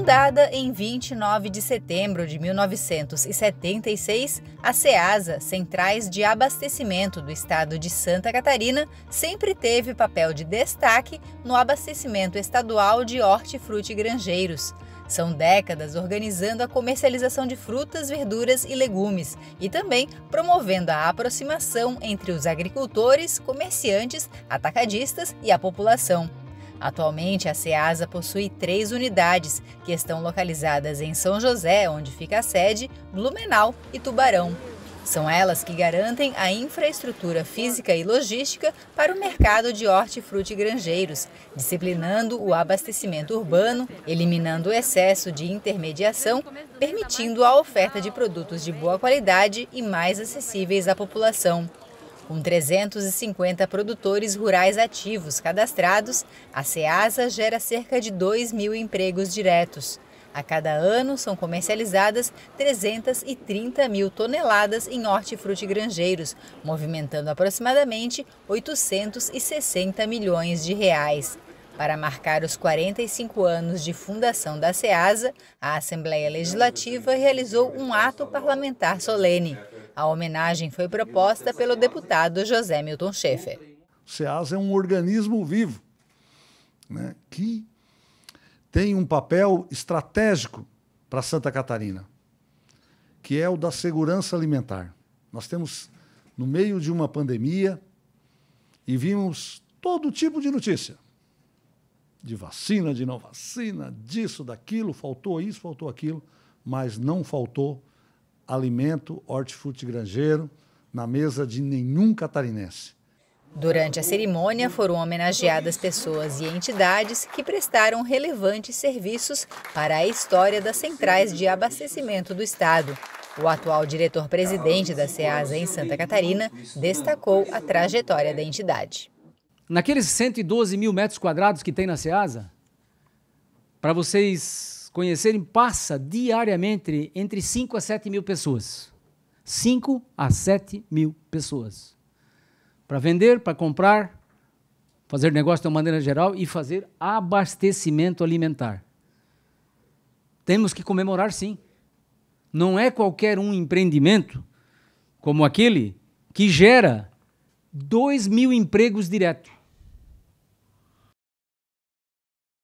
Fundada em 29 de setembro de 1976, a CEASA, Centrais de Abastecimento do Estado de Santa Catarina, sempre teve papel de destaque no abastecimento estadual de hortifruti granjeiros. São décadas organizando a comercialização de frutas, verduras e legumes e também promovendo a aproximação entre os agricultores, comerciantes, atacadistas e a população. Atualmente, a SEASA possui três unidades, que estão localizadas em São José, onde fica a sede, Blumenau e Tubarão. São elas que garantem a infraestrutura física e logística para o mercado de hortifruti granjeiros, disciplinando o abastecimento urbano, eliminando o excesso de intermediação, permitindo a oferta de produtos de boa qualidade e mais acessíveis à população. Com 350 produtores rurais ativos cadastrados, a SEASA gera cerca de 2 mil empregos diretos. A cada ano são comercializadas 330 mil toneladas em hortifruti granjeiros, movimentando aproximadamente 860 milhões de reais. Para marcar os 45 anos de fundação da SEASA, a Assembleia Legislativa realizou um ato parlamentar solene. A homenagem foi proposta pelo deputado José Milton Schaefer. O SEAS é um organismo vivo né, que tem um papel estratégico para Santa Catarina, que é o da segurança alimentar. Nós temos, no meio de uma pandemia, e vimos todo tipo de notícia. De vacina, de não vacina, disso, daquilo, faltou isso, faltou aquilo, mas não faltou alimento, hortifruti granjeiro, na mesa de nenhum catarinense. Durante a cerimônia foram homenageadas pessoas e entidades que prestaram relevantes serviços para a história das centrais de abastecimento do Estado. O atual diretor-presidente da SEASA em Santa Catarina destacou a trajetória da entidade. Naqueles 112 mil metros quadrados que tem na SEASA, para vocês conhecerem passa diariamente entre 5 a 7 mil pessoas. 5 a 7 mil pessoas. Para vender, para comprar, fazer negócio de uma maneira geral e fazer abastecimento alimentar. Temos que comemorar sim. Não é qualquer um empreendimento como aquele que gera 2 mil empregos diretos.